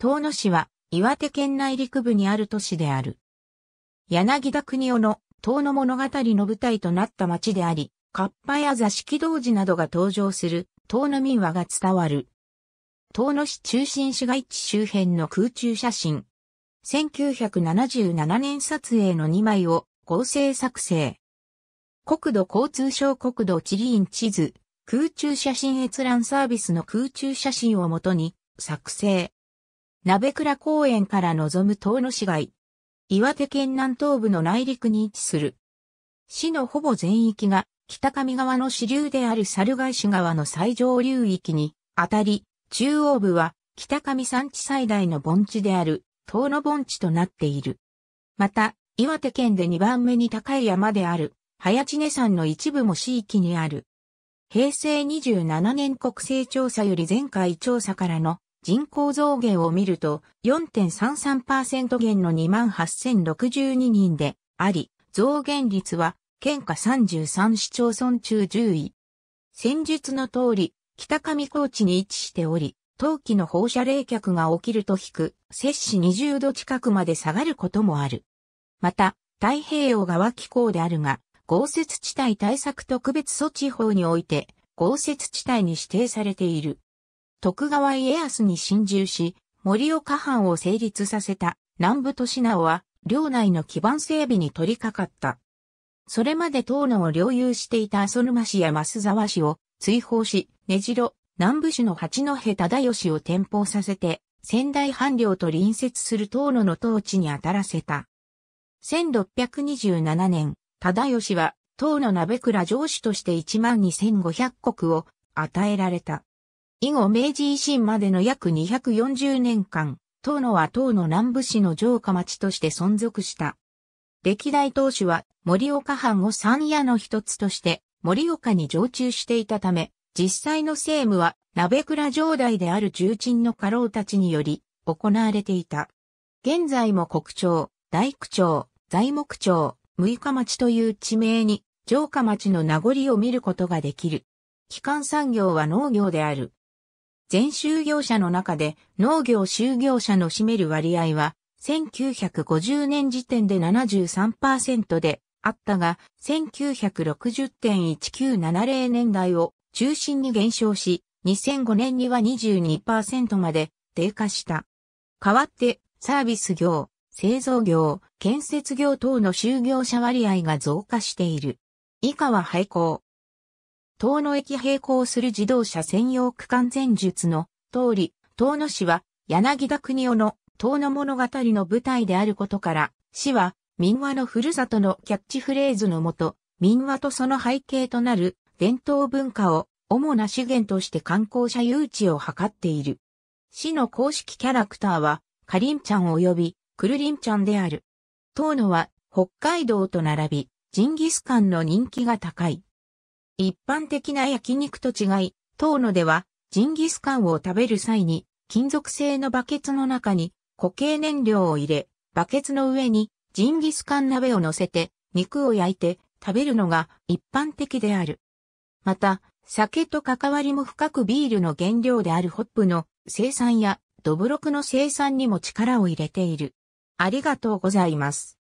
遠野市は岩手県内陸部にある都市である。柳田国夫の遠野物語の舞台となった町であり、カッパや座敷道寺などが登場する遠野民話が伝わる。遠野市中心市街地周辺の空中写真。1977年撮影の2枚を合成作成。国土交通省国土地理院地図、空中写真閲覧サービスの空中写真をもとに作成。鍋倉公園から望む東野市街。岩手県南東部の内陸に位置する。市のほぼ全域が北上川の支流である猿返し川の最上流域にあたり、中央部は北上山地最大の盆地である東野盆地となっている。また、岩手県で2番目に高い山である、早知根山の一部も市域にある。平成27年国勢調査より前回調査からの人口増減を見ると4.33%減の28,062人であり、増減率は県下33市町村中10位。先述の通り、北上高地に位置しており、冬季の放射冷却が起きると低く、摂氏20度近くまで下がることもある。また、太平洋側気候であるが、豪雪地帯対策特別措置法において、豪雪地帯に指定されている。徳川家康に侵入し、森岡藩を成立させた南部都市直は、領内の基盤整備に取り掛かった。それまで東野を領有していた浅沼氏や増沢氏を追放し、根城、南部市の八戸忠義を転封させて、仙台藩領と隣接する東野の統治に当たらせた。1627年、忠義は、東野鍋倉城主として12,500国を与えられた。以後明治維新までの約240年間、東野は東野南部市の城下町として存続した。歴代当主は森岡藩を三夜の一つとして森岡に常駐していたため、実際の政務は鍋倉城代である重鎮の家老たちにより行われていた。現在も国庁、大区町、材木町、六日町という地名に城下町の名残を見ることができる。基幹産業は農業である。全就業者の中で農業就業者の占める割合は、1950年時点で73%であったが、1960.1970年代を中心に減少し、2005年には22%まで低下した。代わって、サービス業、製造業、建設業等の就業者割合が増加している。以下は廃校、遠野駅並行する自動車専用区間前述の通り、遠野市は柳田国夫の遠野物語の舞台であることから、市は民話のふるさとのキャッチフレーズのもと、民話とその背景となる伝統文化を主な資源として観光者誘致を図っている。市の公式キャラクターは、カリンちゃん及びクルリンちゃんである。遠野は北海道と並び、ジンギスカンの人気が高い。一般的な焼肉と違い、遠野ではジンギスカンを食べる際に金属製のバケツの中に固形燃料を入れ、バケツの上にジンギスカン鍋を乗せて肉を焼いて食べるのが一般的である。また、酒と関わりも深くビールの原料であるホップの生産やドブロクの生産にも力を入れている。ありがとうございます。